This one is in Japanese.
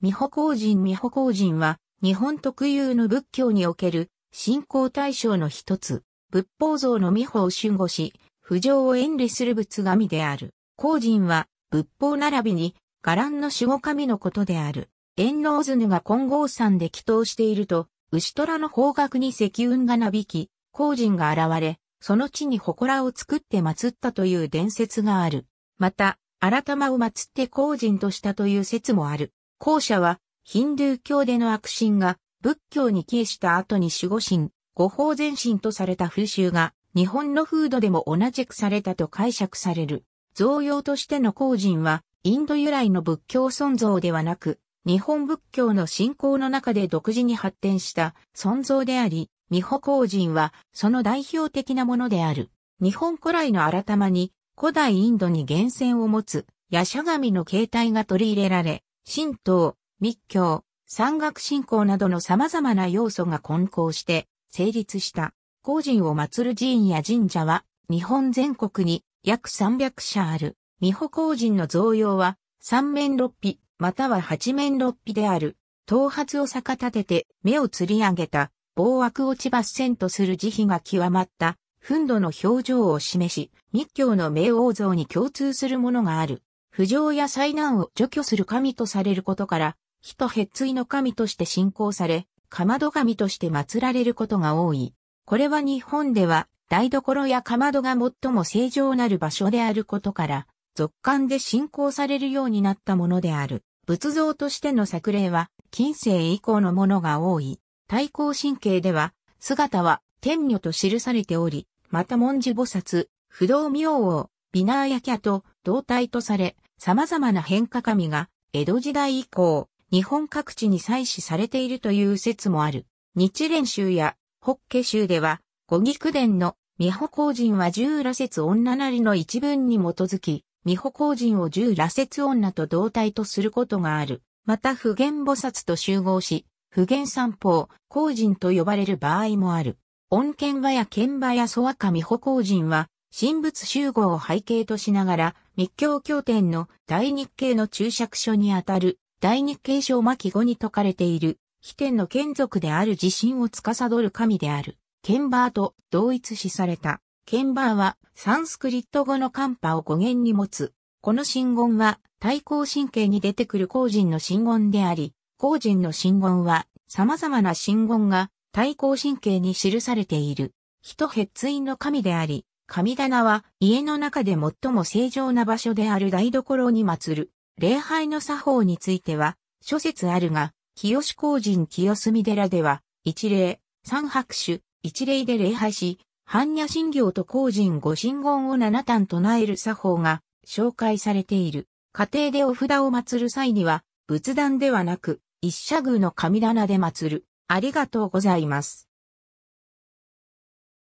三保行人三保行人は、日本特有の仏教における信仰対象の一つ、仏法像の三保を守護し、不浄を遠離する仏神である。後人は、仏法並びに、伽藍の守護神のことである。遠納図が金剛山で祈祷していると、牛虎の方角に石雲がなびき、後人が現れ、その地に祠を作って祀ったという伝説がある。また、新玉を祀って後人としたという説もある。後者は、ヒンドゥー教での悪心が仏教に帰した後に守護神、五法前神とされた風習が、日本の風土でも同じくされたと解釈される。造用としての後人は、インド由来の仏教尊像ではなく、日本仏教の信仰の中で独自に発展した尊像であり、美保後人はその代表的なものである。日本古来の改まに古代インドに源泉を持つ、ヤシャ神の形態が取り入れられ、神道、密教、山岳信仰などの様々な要素が混交して成立した。皇人を祀る寺院や神社は日本全国に約300社ある。美保皇人の造用は三面六臂または八面六臂である。頭髪を逆立てて目を吊り上げた暴枠落ち抜線とする慈悲が極まった。憤怒の表情を示し、密教の冥王像に共通するものがある。不情や災難を除去する神とされることから、人へっついの神として信仰され、かまど神として祀られることが多い。これは日本では、台所やかまどが最も正常なる場所であることから、俗間で信仰されるようになったものである。仏像としての作例は、近世以降のものが多い。対抗神経では、姿は天女と記されており、また文字菩薩、不動明王、ビナーヤキャと同体とされ、様々な変化神が江戸時代以降、日本各地に採取されているという説もある。日蓮宗や北家宗では、五菊伝の美穂公人は十羅説女なりの一文に基づき、美穂公人を十羅説女と同体とすることがある。また普賢菩薩と集合し、普賢三宝、公人と呼ばれる場合もある。恩賢和や賢和や蘇和か美穂公人は、神仏集合を背景としながら、密教経典の大日経の注釈書にあたる、大日経書巻後に説かれている、非天の眷属である自信を司る神である、剣馬と同一視された。剣馬は、サンスクリット語の寒波を語源に持つ。この神言は、対抗神経に出てくる後人の神言であり、後人の神言は、様々な神言が、対抗神経に記されている。人ヘッツインの神であり、神棚は家の中で最も正常な場所である台所に祀る。礼拝の作法については、諸説あるが、清志公人清澄寺では、一礼、三拍手、一礼で礼拝し、般若心経と公人五神言を七端唱える作法が紹介されている。家庭でお札を祀る際には、仏壇ではなく、一社宮の神棚で祀る。ありがとうございます。